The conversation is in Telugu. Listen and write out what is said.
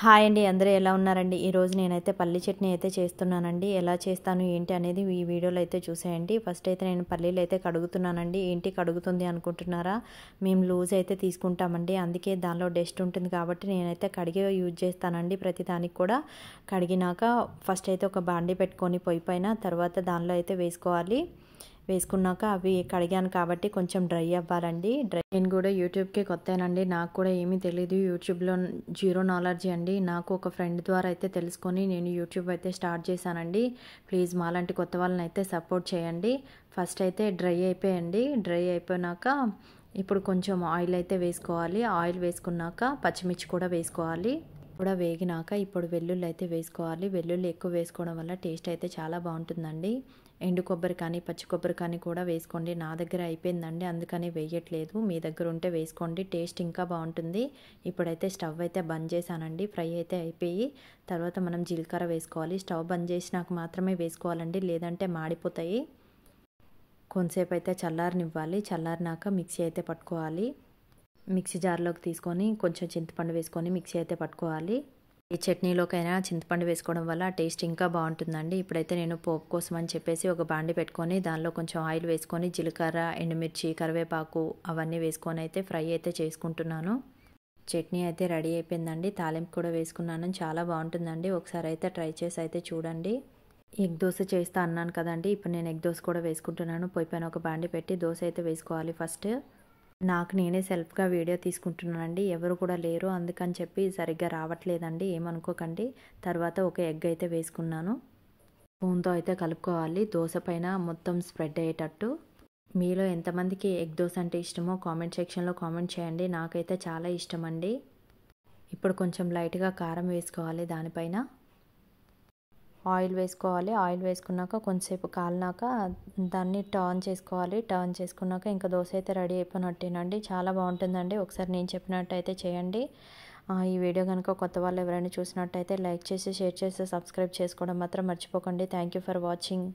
హాయ్ అండి అందరూ ఎలా ఉన్నారండి ఈరోజు నేనైతే పల్లి చట్నీ అయితే చేస్తున్నానండి ఎలా చేస్తాను ఏంటి అనేది ఈ వీడియోలో అయితే చూసేయండి ఫస్ట్ అయితే నేను పల్లీలు అయితే కడుగుతున్నానండి ఏంటి కడుగుతుంది అనుకుంటున్నారా మేము లూజ్ అయితే తీసుకుంటామండి అందుకే దానిలో డస్ట్ ఉంటుంది కాబట్టి నేనైతే కడిగి యూజ్ చేస్తానండి ప్రతి దానికి కూడా కడిగినాక ఫస్ట్ అయితే ఒక బాండీ పెట్టుకొని పొయ్యి పైన తర్వాత దానిలో అయితే వేసుకోవాలి వేసుకున్నాక అవి కడిగాను కాబట్టి కొంచెం డ్రై అవ్వాలండి డ్రై నేను కూడా యూట్యూబ్కి కొత్తనండి నాకు కూడా ఏమీ తెలియదు యూట్యూబ్లో జీరో నాలెడ్జ్ అండి నాకు ఒక ఫ్రెండ్ ద్వారా అయితే తెలుసుకొని నేను యూట్యూబ్ అయితే స్టార్ట్ చేశానండి ప్లీజ్ మాలాంటి కొత్త వాళ్ళని అయితే సపోర్ట్ చేయండి ఫస్ట్ అయితే డ్రై అయిపోయండి డ్రై అయిపోయినాక ఇప్పుడు కొంచెం ఆయిల్ అయితే వేసుకోవాలి ఆయిల్ వేసుకున్నాక పచ్చిమిర్చి కూడా వేసుకోవాలి కూడా వేగినాక ఇప్పుడు వెల్లుల్లి అయితే వేసుకోవాలి వెల్లుల్లి ఎక్కువ వేసుకోవడం వల్ల టేస్ట్ అయితే చాలా బాగుంటుందండి ఎండు కొబ్బరి కానీ పచ్చి కొబ్బరి కానీ కూడా వేసుకోండి నా దగ్గర అయిపోయిందండి అందుకని వేయట్లేదు మీ దగ్గర ఉంటే వేసుకోండి టేస్ట్ ఇంకా బాగుంటుంది ఇప్పుడైతే స్టవ్ అయితే బంద్ చేశానండి ఫ్రై అయితే అయిపోయి తర్వాత మనం జీలకర్ర వేసుకోవాలి స్టవ్ బంద్ చేసినాక మాత్రమే వేసుకోవాలండి లేదంటే మాడిపోతాయి కొంతసేపు అయితే చల్లారనివ్వాలి చల్లారినాక మిక్సీ అయితే పట్టుకోవాలి మిక్సీ జార్లోకి తీసుకొని కొంచెం చింతపండు వేసుకొని మిక్సీ అయితే పట్టుకోవాలి ఈ చట్నీలోకైనా చింతపండు వేసుకోవడం వల్ల టేస్ట్ ఇంకా బాగుంటుందండి ఇప్పుడైతే నేను పోపు కోసం అని చెప్పేసి ఒక బాండి పెట్టుకొని దానిలో కొంచెం ఆయిల్ వేసుకొని జీలకర్ర ఎండుమిర్చి కరివేపాకు అవన్నీ వేసుకొని అయితే ఫ్రై అయితే చేసుకుంటున్నాను చట్నీ అయితే రెడీ అయిపోయిందండి తాలింపు కూడా వేసుకున్నాను చాలా బాగుంటుందండి ఒకసారి అయితే ట్రై చేసి అయితే చూడండి ఎగ్ దోశ చేస్తా అన్నాను కదండి ఇప్పుడు నేను ఎగ్ దోశ కూడా వేసుకుంటున్నాను పొయ్యి పైన ఒక బాండి పెట్టి దోశ అయితే వేసుకోవాలి ఫస్ట్ నాకు నేనే సెల్ఫ్గా వీడియో తీసుకుంటున్నానండి ఎవరు కూడా లేరు అందుకని చెప్పి సరిగ్గా రావట్లేదండి ఏమనుకోకండి తర్వాత ఒక ఎగ్ అయితే వేసుకున్నాను స్పూన్తో అయితే కలుపుకోవాలి దోశ పైన మొత్తం స్ప్రెడ్ అయ్యేటట్టు మీలో ఎంతమందికి ఎగ్ దోశ అంటే ఇష్టమో కామెంట్ సెక్షన్లో కామెంట్ చేయండి నాకైతే చాలా ఇష్టమండి ఇప్పుడు కొంచెం లైట్గా కారం వేసుకోవాలి దానిపైన ఆయిల్ వేసుకోవాలి ఆయిల్ వేసుకున్నాక కొంచెంసేపు కాలినాక దాన్ని టర్న్ చేసుకోవాలి టర్న్ చేసుకున్నాక ఇంకా దోశ అయితే రెడీ అయిపోయినట్టేనండి చాలా బాగుంటుందండి ఒకసారి నేను చెప్పినట్టయితే చేయండి ఈ వీడియో కనుక కొత్త వాళ్ళు ఎవరైనా చూసినట్టయితే లైక్ చేసి షేర్ చేసి సబ్స్క్రైబ్ చేసుకోవడం మాత్రం మర్చిపోకండి థ్యాంక్ యూ ఫర్ వాచింగ్